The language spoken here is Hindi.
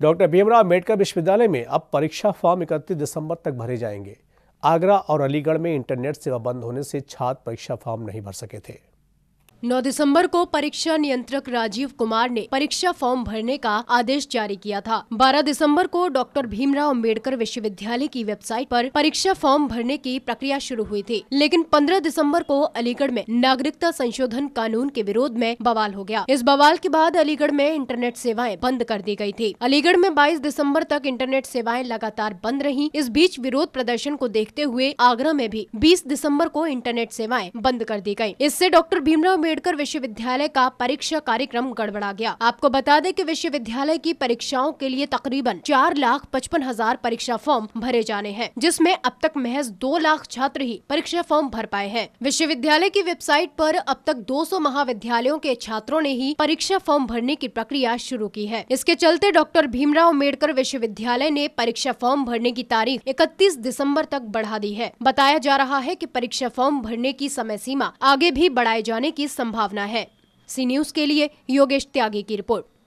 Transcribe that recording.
डॉक्टर भीमराव अम्बेडकर विश्वविद्यालय में अब परीक्षा फॉर्म इकतीस दिसंबर तक भरे जाएंगे आगरा और अलीगढ़ में इंटरनेट सेवा बंद होने से छात्र परीक्षा फॉर्म नहीं भर सके थे 9 दिसंबर को परीक्षा नियंत्रक राजीव कुमार ने परीक्षा फॉर्म भरने का आदेश जारी किया था 12 दिसंबर को डॉक्टर भीमराव अंबेडकर विश्वविद्यालय की वेबसाइट पर परीक्षा फॉर्म भरने की प्रक्रिया शुरू हुई थी लेकिन 15 दिसंबर को अलीगढ़ में नागरिकता संशोधन कानून के विरोध में बवाल हो गया इस बवाल के बाद अलीगढ़ में इंटरनेट सेवाएं बंद कर दी गयी थी अलीगढ़ में बाईस दिसम्बर तक इंटरनेट सेवाएं लगातार बंद रही इस बीच विरोध प्रदर्शन को देखते हुए आगरा में भी बीस दिसम्बर को इंटरनेट सेवाएं बंद कर दी गयी इससे डॉक्टर भीमराव अम्बेडकर विश्वविद्यालय का परीक्षा कार्यक्रम गड़बड़ा गया आपको बता दें कि विश्वविद्यालय की परीक्षाओं के लिए तकरीबन चार लाख पचपन हजार परीक्षा फॉर्म भरे जाने हैं जिसमें अब तक महज दो लाख छात्र ही परीक्षा फॉर्म भर पाए हैं विश्वविद्यालय की वेबसाइट पर अब तक 200 महाविद्यालयों के छात्रों ने ही परीक्षा फॉर्म भरने की प्रक्रिया शुरू की है इसके चलते डॉक्टर भीमराव अम्बेडकर विश्वविद्यालय ने परीक्षा फॉर्म भरने की तारीख इकतीस दिसम्बर तक बढ़ा दी है बताया जा रहा है की परीक्षा फॉर्म भरने की समय सीमा आगे भी बढ़ाए जाने की संभावना है सी न्यूज के लिए योगेश त्यागी की रिपोर्ट